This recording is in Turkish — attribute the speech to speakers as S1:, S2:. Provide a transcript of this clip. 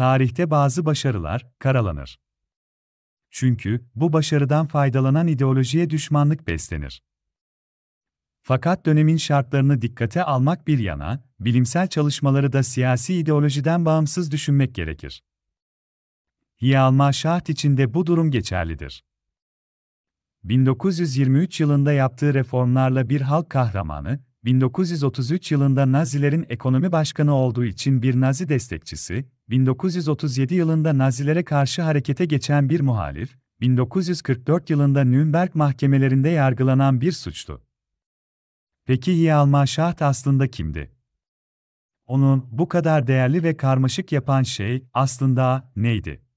S1: tarihte bazı başarılar karalanır. Çünkü bu başarıdan faydalanan ideolojiye düşmanlık beslenir. Fakat dönemin şartlarını dikkate almak bir yana, bilimsel çalışmaları da siyasi ideolojiden bağımsız düşünmek gerekir. Hiyalma Şaht için de bu durum geçerlidir. 1923 yılında yaptığı reformlarla bir halk kahramanı, 1933 yılında Nazilerin ekonomi başkanı olduğu için bir Nazi destekçisi, 1937 yılında Nazilere karşı harekete geçen bir muhalif, 1944 yılında Nürnberg mahkemelerinde yargılanan bir suçlu. Peki Yalma Şaht aslında kimdi? Onun bu kadar değerli ve karmaşık yapan şey aslında neydi?